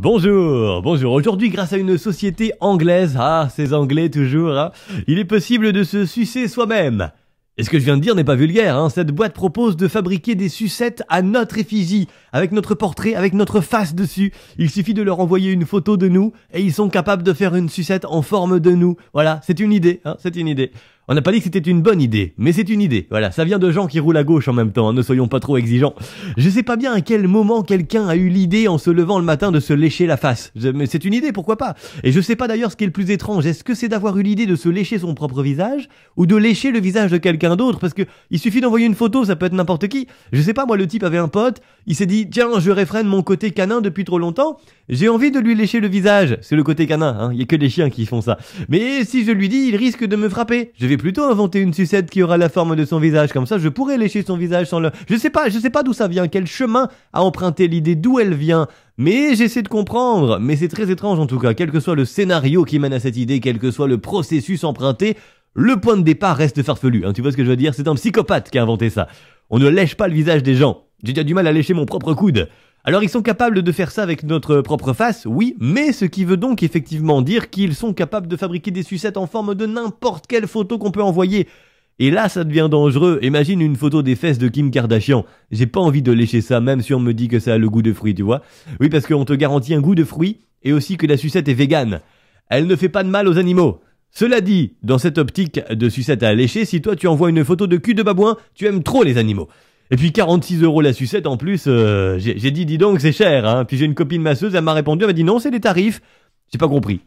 Bonjour, bonjour. Aujourd'hui, grâce à une société anglaise, ah, ces anglais toujours, hein, il est possible de se sucer soi-même. Et ce que je viens de dire n'est pas vulgaire, hein. cette boîte propose de fabriquer des sucettes à notre effigie, avec notre portrait, avec notre face dessus. Il suffit de leur envoyer une photo de nous, et ils sont capables de faire une sucette en forme de nous. Voilà, c'est une idée, hein, c'est une idée. On n'a pas dit que c'était une bonne idée, mais c'est une idée. Voilà, ça vient de gens qui roulent à gauche en même temps, hein, ne soyons pas trop exigeants. Je sais pas bien à quel moment quelqu'un a eu l'idée en se levant le matin de se lécher la face. mais c'est une idée, pourquoi pas Et je sais pas d'ailleurs ce qui est le plus étrange. Est-ce que c'est d'avoir eu l'idée de se lécher son propre visage ou de lécher le visage de quelqu'un d'autre Parce que il suffit d'envoyer une photo, ça peut être n'importe qui. Je sais pas, moi le type avait un pote, il s'est dit tiens, je réfrène mon côté canin depuis trop longtemps, j'ai envie de lui lécher le visage. C'est le côté canin, hein, il y a que les chiens qui font ça. Mais si je lui dis, il risque de me frapper. Je vais plutôt inventer une sucette qui aura la forme de son visage, comme ça je pourrais lécher son visage sans le... Je sais pas, je sais pas d'où ça vient, quel chemin a emprunté l'idée, d'où elle vient, mais j'essaie de comprendre, mais c'est très étrange en tout cas, quel que soit le scénario qui mène à cette idée, quel que soit le processus emprunté, le point de départ reste farfelu, hein. tu vois ce que je veux dire, c'est un psychopathe qui a inventé ça. On ne lèche pas le visage des gens, j'ai déjà du mal à lécher mon propre coude. Alors ils sont capables de faire ça avec notre propre face, oui, mais ce qui veut donc effectivement dire qu'ils sont capables de fabriquer des sucettes en forme de n'importe quelle photo qu'on peut envoyer. Et là, ça devient dangereux. Imagine une photo des fesses de Kim Kardashian. J'ai pas envie de lécher ça, même si on me dit que ça a le goût de fruit, tu vois. Oui, parce qu'on te garantit un goût de fruit et aussi que la sucette est végane. Elle ne fait pas de mal aux animaux. Cela dit, dans cette optique de sucette à lécher, si toi tu envoies une photo de cul de babouin, tu aimes trop les animaux. Et puis 46 euros la sucette en plus, euh, j'ai dit dis donc c'est cher. Hein. Puis j'ai une copine masseuse, elle m'a répondu, elle m'a dit non c'est des tarifs. J'ai pas compris.